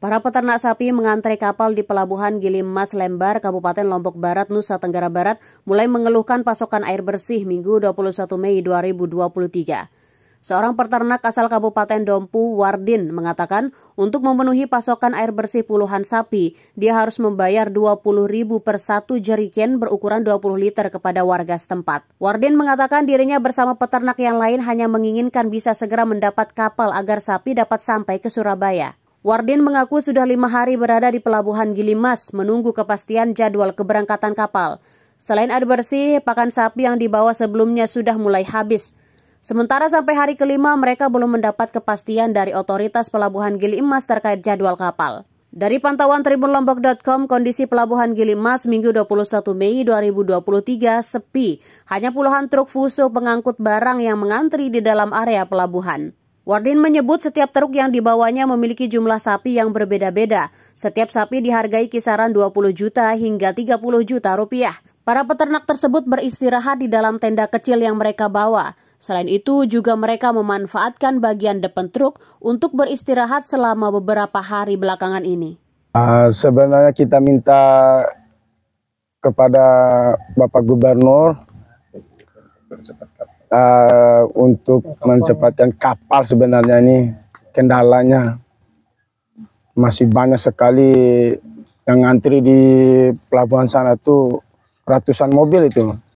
Para peternak sapi mengantre kapal di Pelabuhan Gilimas Lembar, Kabupaten Lombok Barat, Nusa Tenggara Barat mulai mengeluhkan pasokan air bersih Minggu 21 Mei 2023. Seorang peternak asal Kabupaten Dompu, Wardin, mengatakan untuk memenuhi pasokan air bersih puluhan sapi, dia harus membayar Rp20.000 per satu jeriken berukuran 20 liter kepada warga setempat. Wardin mengatakan dirinya bersama peternak yang lain hanya menginginkan bisa segera mendapat kapal agar sapi dapat sampai ke Surabaya. Wardin mengaku sudah lima hari berada di Pelabuhan Gilimas menunggu kepastian jadwal keberangkatan kapal. Selain air bersih, pakan sapi yang dibawa sebelumnya sudah mulai habis. Sementara sampai hari kelima mereka belum mendapat kepastian dari otoritas Pelabuhan Gilimas terkait jadwal kapal. Dari pantauan tribunlombok.com, kondisi Pelabuhan Gilimas Minggu 21 Mei 2023 sepi. Hanya puluhan truk fuso pengangkut barang yang mengantri di dalam area pelabuhan. Wardin menyebut setiap truk yang dibawanya memiliki jumlah sapi yang berbeda-beda. Setiap sapi dihargai kisaran 20 juta hingga 30 juta rupiah. Para peternak tersebut beristirahat di dalam tenda kecil yang mereka bawa. Selain itu, juga mereka memanfaatkan bagian depan truk untuk beristirahat selama beberapa hari belakangan ini. Uh, sebenarnya kita minta kepada Bapak Gubernur uh, untuk mencepatkan kapal sebenarnya ini kendalanya masih banyak sekali yang ngantri di pelabuhan sana tuh ratusan mobil itu